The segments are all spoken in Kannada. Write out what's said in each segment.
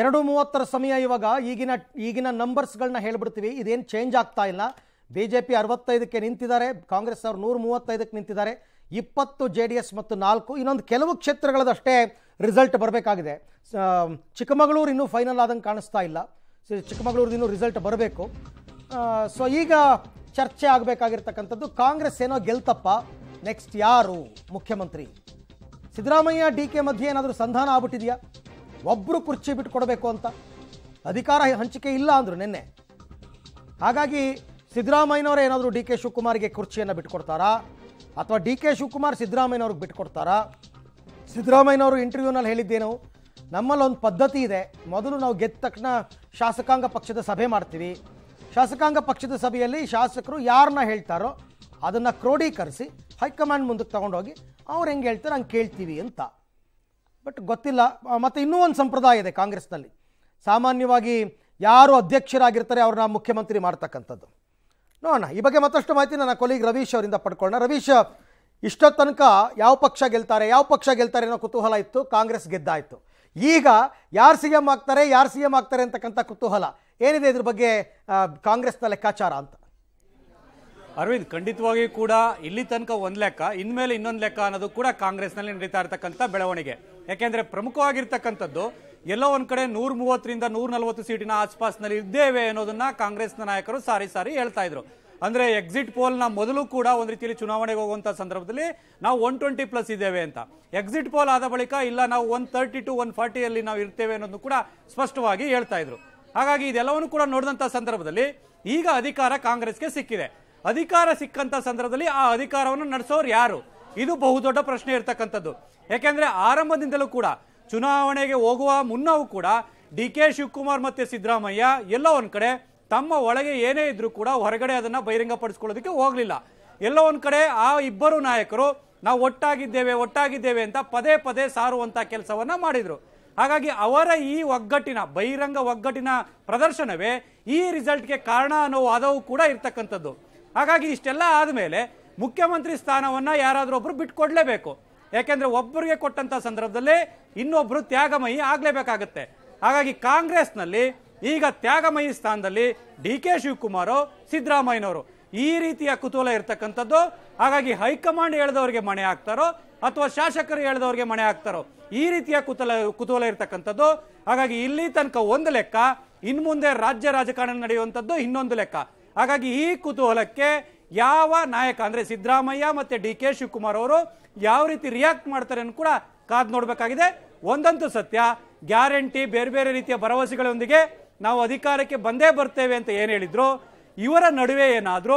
ಎರಡು ಮೂವತ್ತರ ಸಮಯ ಇವಾಗ ಈಗಿನ ಈಗಿನ ನಂಬರ್ಸ್ಗಳನ್ನ ಹೇಳ್ಬಿಡ್ತೀವಿ ಇದೇನು ಚೇಂಜ್ ಆಗ್ತಾ ಇಲ್ಲ ಬಿ ಜೆ ಪಿ ಅರವತ್ತೈದಕ್ಕೆ ನಿಂತಿದ್ದಾರೆ ಕಾಂಗ್ರೆಸ್ ಅವರು ನೂರ ಮೂವತ್ತೈದಕ್ಕೆ ನಿಂತಿದ್ದಾರೆ ಇಪ್ಪತ್ತು ಜೆ ಡಿ ಎಸ್ ಮತ್ತು ನಾಲ್ಕು ಇನ್ನೊಂದು ಕೆಲವು ಕ್ಷೇತ್ರಗಳದಷ್ಟೇ ರಿಸಲ್ಟ್ ಬರಬೇಕಾಗಿದೆ ಚಿಕ್ಕಮಗಳೂರು ಇನ್ನೂ ಫೈನಲ್ ಆದಂಗೆ ಕಾಣಿಸ್ತಾ ಇಲ್ಲ ಚಿಕ್ಕಮಗಳೂರು ಇನ್ನೂ ರಿಸಲ್ಟ್ ಬರಬೇಕು ಸೊ ಈಗ ಚರ್ಚೆ ಆಗಬೇಕಾಗಿರ್ತಕ್ಕಂಥದ್ದು ಕಾಂಗ್ರೆಸ್ ಏನೋ ಗೆಲ್ತಪ್ಪ ನೆಕ್ಸ್ಟ್ ಯಾರು ಮುಖ್ಯಮಂತ್ರಿ ಸಿದ್ದರಾಮಯ್ಯ ಡಿ ಕೆ ಮಧ್ಯೆ ಏನಾದರೂ ಸಂಧಾನ ಆಗ್ಬಿಟ್ಟಿದೆಯಾ ಒಬ್ಬರು ಕುರ್ಚಿ ಬಿಟ್ಕೊಡ್ಬೇಕು ಅಂತ ಅಧಿಕಾರ ಹಂಚಿಕೆ ಇಲ್ಲ ಅಂದರು ನಿನ್ನೆ ಹಾಗಾಗಿ ಸಿದ್ದರಾಮಯ್ಯನವರೇ ಏನಾದರೂ ಡಿ ಕೆ ಶಿವಕುಮಾರ್ಗೆ ಕುರ್ಚಿಯನ್ನು ಬಿಟ್ಕೊಡ್ತಾರಾ ಅಥವಾ ಡಿ ಕೆ ಶಿವಕುಮಾರ್ ಸಿದ್ದರಾಮಯ್ಯನವ್ರಿಗೆ ಬಿಟ್ಕೊಡ್ತಾರಾ ಸಿದ್ದರಾಮಯ್ಯನವರು ಇಂಟರ್ವ್ಯೂನಲ್ಲಿ ಹೇಳಿದ್ದೇನು ಒಂದು ಪದ್ಧತಿ ಇದೆ ಮೊದಲು ನಾವು ಗೆದ್ದ ತಕ್ಷಣ ಶಾಸಕಾಂಗ ಪಕ್ಷದ ಸಭೆ ಮಾಡ್ತೀವಿ ಶಾಸಕಾಂಗ ಪಕ್ಷದ ಸಭೆಯಲ್ಲಿ ಶಾಸಕರು ಯಾರನ್ನ ಹೇಳ್ತಾರೋ ಅದನ್ನು ಕ್ರೋಢೀಕರಿಸಿ ಹೈಕಮಾಂಡ್ ಮುಂದಕ್ಕೆ ತೊಗೊಂಡೋಗಿ ಅವ್ರು ಹೆಂಗೆ ಹೇಳ್ತಾರೆ ಹಂಗೆ ಕೇಳ್ತೀವಿ ಅಂತ ಬಟ್ ಗೊತ್ತಿಲ್ಲ ಮತ್ತು ಇನ್ನೂ ಒಂದು ಸಂಪ್ರದಾಯ ಇದೆ ಕಾಂಗ್ರೆಸ್ನಲ್ಲಿ ಸಾಮಾನ್ಯವಾಗಿ ಯಾರು ಅಧ್ಯಕ್ಷರಾಗಿರ್ತಾರೆ ಅವ್ರನ್ನ ಮುಖ್ಯಮಂತ್ರಿ ಮಾಡ್ತಕ್ಕಂಥದ್ದು ನೋಡೋಣ ಈ ಬಗ್ಗೆ ಮತ್ತಷ್ಟು ಮಾಹಿತಿ ನನ್ನ ಕೊಲೀಗ್ ರವೀಶ್ ಅವರಿಂದ ಪಡ್ಕೊಳ್ಳೋಣ ರವೀಶ್ ಇಷ್ಟೋ ತನಕ ಯಾವ ಪಕ್ಷ ಗೆಲ್ತಾರೆ ಯಾವ ಪಕ್ಷ ಗೆಲ್ತಾರೆ ಅನ್ನೋ ಕುತೂಹಲ ಇತ್ತು ಕಾಂಗ್ರೆಸ್ ಗೆದ್ದಾಯಿತು ಈಗ ಯಾರು ಸಿ ಎಂ ಆಗ್ತಾರೆ ಯಾರು ಸಿ ಎಂ ಆಗ್ತಾರೆ ಅಂತಕ್ಕಂಥ ಕುತೂಹಲ ಏನಿದೆ ಇದ್ರ ಬಗ್ಗೆ ಕಾಂಗ್ರೆಸ್ನ ಲೆಕ್ಕಾಚಾರ ಅಂತ ಅರವಿಂದ್ ಖಂಡಿತವಾಗಿಯೂ ಕೂಡ ಇಲ್ಲಿ ತನಕ ಒಂದು ಲೆಕ್ಕ ಇನ್ಮೇಲೆ ಇನ್ನೊಂದು ಲೆಕ್ಕ ಅನ್ನೋದು ಕೂಡ ಕಾಂಗ್ರೆಸ್ನಲ್ಲಿ ನಡೀತಾ ಇರ್ತಕ್ಕಂಥ ಬೆಳವಣಿಗೆ ಯಾಕೆಂದರೆ ಪ್ರಮುಖವಾಗಿರ್ತಕ್ಕಂಥದ್ದು ಎಲ್ಲೋ ಒಂದು ಕಡೆ ನೂರ ಮೂವತ್ತರಿಂದ ನೂರ ನಲವತ್ತು ಸೀಟಿನ ಆಸ್ಪಾಸ್ನಲ್ಲಿ ಇದ್ದೇವೆ ಅನ್ನೋದನ್ನ ಕಾಂಗ್ರೆಸ್ನ ನಾಯಕರು ಸಾರಿ ಸಾರಿ ಹೇಳ್ತಾ ಇದ್ರು ಅಂದ್ರೆ ಎಕ್ಸಿಟ್ ಪೋಲ್ನ ಮೊದಲು ಕೂಡ ಒಂದು ರೀತಿಯಲ್ಲಿ ಚುನಾವಣೆಗೆ ಹೋಗುವಂತ ಸಂದರ್ಭದಲ್ಲಿ ನಾವು ಒನ್ ಟ್ವೆಂಟಿ ಪ್ಲಸ್ ಇದ್ದೇವೆ ಅಂತ ಎಕ್ಸಿಟ್ ಪೋಲ್ ಆದ ಬಳಿಕ ಇಲ್ಲ ನಾವು ಒನ್ ತರ್ಟಿ ಟು ಒನ್ ಫಾರ್ಟಿಯಲ್ಲಿ ನಾವು ಇರ್ತೇವೆ ಅನ್ನೋದು ಕೂಡ ಸ್ಪಷ್ಟವಾಗಿ ಹೇಳ್ತಾ ಇದ್ರು ಹಾಗಾಗಿ ಇದೆಲ್ಲವನ್ನು ಕೂಡ ನೋಡಿದಂಥ ಸಂದರ್ಭದಲ್ಲಿ ಈಗ ಅಧಿಕಾರ ಕಾಂಗ್ರೆಸ್ಗೆ ಸಿಕ್ಕಿದೆ ಅಧಿಕಾರ ಸಿಕ್ಕಂತ ಸಂದರ್ಭದಲ್ಲಿ ಆ ಅಧಿಕಾರವನ್ನು ನಡೆಸೋರು ಯಾರು ಇದು ಬಹುದೊಡ್ಡ ಪ್ರಶ್ನೆ ಇರತಕ್ಕಂಥದ್ದು ಯಾಕೆಂದರೆ ಆರಂಭದಿಂದಲೂ ಕೂಡ ಚುನಾವಣೆಗೆ ಹೋಗುವ ಮುನ್ನವೂ ಕೂಡ ಡಿ ಕೆ ಶಿವಕುಮಾರ್ ಮತ್ತು ಸಿದ್ದರಾಮಯ್ಯ ಎಲ್ಲ ಒಂದು ಕಡೆ ತಮ್ಮ ಒಳಗೆ ಏನೇ ಇದ್ದರೂ ಕೂಡ ಹೊರಗಡೆ ಅದನ್ನು ಬಹಿರಂಗಪಡಿಸ್ಕೊಳ್ಳೋದಕ್ಕೆ ಹೋಗಲಿಲ್ಲ ಎಲ್ಲ ಒಂದು ಕಡೆ ಆ ಇಬ್ಬರು ನಾಯಕರು ನಾವು ಒಟ್ಟಾಗಿದ್ದೇವೆ ಒಟ್ಟಾಗಿದ್ದೇವೆ ಅಂತ ಪದೇ ಪದೇ ಸಾರುವಂಥ ಕೆಲಸವನ್ನು ಮಾಡಿದರು ಹಾಗಾಗಿ ಅವರ ಈ ಒಗ್ಗಟ್ಟಿನ ಬಹಿರಂಗ ಒಗ್ಗಟ್ಟಿನ ಪ್ರದರ್ಶನವೇ ಈ ರಿಸಲ್ಟ್ಗೆ ಕಾರಣ ಅನ್ನೋ ವಾದವೂ ಕೂಡ ಇರ್ತಕ್ಕಂಥದ್ದು ಹಾಗಾಗಿ ಇಷ್ಟೆಲ್ಲ ಆದಮೇಲೆ ಮುಖ್ಯಮಂತ್ರಿ ಸ್ಥಾನವನ್ನು ಯಾರಾದರೂ ಒಬ್ಬರು ಬಿಟ್ಕೊಡ್ಲೇಬೇಕು ಯಾಕೆಂದರೆ ಒಬ್ಬರಿಗೆ ಕೊಟ್ಟಂಥ ಸಂದರ್ಭದಲ್ಲಿ ಇನ್ನೊಬ್ಬರು ತ್ಯಾಗಮಯಿ ಆಗಲೇಬೇಕಾಗತ್ತೆ ಹಾಗಾಗಿ ಕಾಂಗ್ರೆಸ್ನಲ್ಲಿ ಈಗ ತ್ಯಾಗಮಯಿ ಸ್ಥಾನದಲ್ಲಿ ಡಿ ಕೆ ಶಿವಕುಮಾರ್ ಸಿದ್ದರಾಮಯ್ಯನವರು ಈ ರೀತಿಯ ಕುತೂಹಲ ಇರತಕ್ಕಂಥದ್ದು ಹಾಗಾಗಿ ಹೈಕಮಾಂಡ್ ಹೇಳಿದವರಿಗೆ ಮಣೆ ಹಾಕ್ತಾರೋ ಅಥವಾ ಶಾಸಕರು ಹೇಳಿದವರಿಗೆ ಮಣೆ ಹಾಕ್ತಾರೋ ಈ ರೀತಿಯ ಕುತೂಹಲ ಕುತೂಹಲ ಇರತಕ್ಕಂಥದ್ದು ಹಾಗಾಗಿ ಇಲ್ಲಿ ತನಕ ಒಂದು ಲೆಕ್ಕ ಇನ್ಮುಂದೆ ಮುಂದೆ ರಾಜ್ಯ ರಾಜಕಾರಣ ನಡೆಯುವಂಥದ್ದು ಇನ್ನೊಂದು ಲೆಕ್ಕ ಹಾಗಾಗಿ ಈ ಕುತೂಹಲಕ್ಕೆ ಯಾವ ನಾಯಕ ಅಂದರೆ ಸಿದ್ದರಾಮಯ್ಯ ಮತ್ತು ಡಿ ಕೆ ಶಿವಕುಮಾರ್ ಅವರು ಯಾವ ರೀತಿ ರಿಯಾಕ್ಟ್ ಮಾಡ್ತಾರೆ ಅನ್ನೋ ಕೂಡ ಕಾದು ನೋಡಬೇಕಾಗಿದೆ ಒಂದಂತೂ ಸತ್ಯ ಗ್ಯಾರಂಟಿ ಬೇರೆ ಬೇರೆ ರೀತಿಯ ಭರವಸೆಗಳೊಂದಿಗೆ ನಾವು ಅಧಿಕಾರಕ್ಕೆ ಬಂದೇ ಬರ್ತೇವೆ ಅಂತ ಏನು ಹೇಳಿದ್ರು ಇವರ ನಡುವೆ ಏನಾದರೂ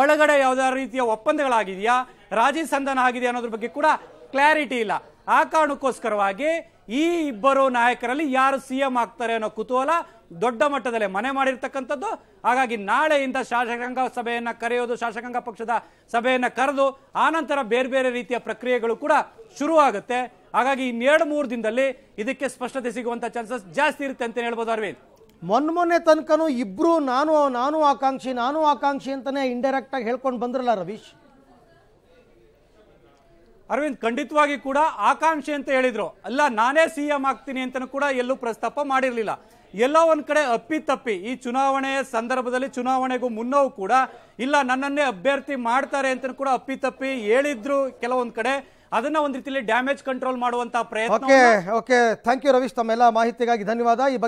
ಒಳಗಡೆ ಯಾವುದಾದ್ರು ರೀತಿಯ ಒಪ್ಪಂದಗಳಾಗಿದೆಯಾ ರಾಜಿ ಸಂಧಾನ ಆಗಿದೆಯಾ ಅನ್ನೋದ್ರ ಬಗ್ಗೆ ಕೂಡ ಕ್ಲಾರಿಟಿ ಇಲ್ಲ ಆ ಕಾರಣಕ್ಕೋಸ್ಕರವಾಗಿ ಈ ಇಬ್ಬರು ನಾಯಕರಲ್ಲಿ ಯಾರು ಸಿ ಎಂ ಆಗ್ತಾರೆ ಅನ್ನೋ ಕುತೂಹಲ ದೊಡ್ಡ ಮಟ್ಟದಲ್ಲಿ ಮನೆ ಮಾಡಿರ್ತಕ್ಕಂಥದ್ದು ಹಾಗಾಗಿ ನಾಳೆಯಿಂದ ಶಾಸಕಾಂಗ ಸಭೆಯನ್ನು ಕರೆಯೋದು ಶಾಸಕಾಂಗ ಪಕ್ಷದ ಸಭೆಯನ್ನು ಕರೆದು ಆನಂತರ ಬೇರೆ ಬೇರೆ ರೀತಿಯ ಪ್ರಕ್ರಿಯೆಗಳು ಕೂಡ ಶುರುವಾಗುತ್ತೆ ಹಾಗಾಗಿ ಇನ್ನೆರಡು ಮೂರು ದಿನದಲ್ಲಿ ಇದಕ್ಕೆ ಸ್ಪಷ್ಟತೆ ಸಿಗುವಂಥ ಚಾನ್ಸಸ್ ಜಾಸ್ತಿ ಇರುತ್ತೆ ಅಂತ ಹೇಳ್ಬೋದು ಅರವಿಂದ್ ಮೊನ್ನೆ ತನಕನೂ ಇಬ್ರು ನಾನು ನಾನು ಆಕಾಂಕ್ಷಿ ನಾನು ಆಕಾಂಕ್ಷಿ ಅಂತಾನೆ ಇಂಡೈರೆಕ್ಟ್ ಆಗಿ ಹೇಳ್ಕೊಂಡು ಬಂದ್ರಲ್ಲ ರವೀಶ್ ಅರವಿಂದ್ ಖಂಡಿತವಾಗಿ ಕೂಡ ಆಕಾಂಕ್ಷೆ ಅಂತ ಹೇಳಿದ್ರು ಅಲ್ಲ ನಾನೇ ಸಿ ಎಂ ಆಗ್ತೀನಿ ಅಂತ ಕೂಡ ಎಲ್ಲೂ ಪ್ರಸ್ತಾಪ ಮಾಡಿರಲಿಲ್ಲ ಎಲ್ಲ ಒಂದ್ ಕಡೆ ಅಪ್ಪಿತಪ್ಪಿ ಈ ಚುನಾವಣೆಯ ಸಂದರ್ಭದಲ್ಲಿ ಚುನಾವಣೆಗೂ ಮುನ್ನವೂ ಕೂಡ ಇಲ್ಲ ನನ್ನನ್ನೇ ಅಭ್ಯರ್ಥಿ ಮಾಡ್ತಾರೆ ಅಂತ ಕೂಡ ಅಪ್ಪಿತಪ್ಪಿ ಹೇಳಿದ್ರು ಕೆಲವೊಂದ್ ಕಡೆ ಅದನ್ನ ಒಂದ್ ರೀತಿಯಲ್ಲಿ ಡ್ಯಾಮೇಜ್ ಕಂಟ್ರೋಲ್ ಮಾಡುವಂತಹ ಪ್ರಯತ್ನ ಓಕೆ ಥ್ಯಾಂಕ್ ಯು ರವೀಶ್ ತಮ್ಮೆಲ್ಲ ಮಾಹಿತಿಗಾಗಿ ಧನ್ಯವಾದ ಈ ಬಗ್ಗೆ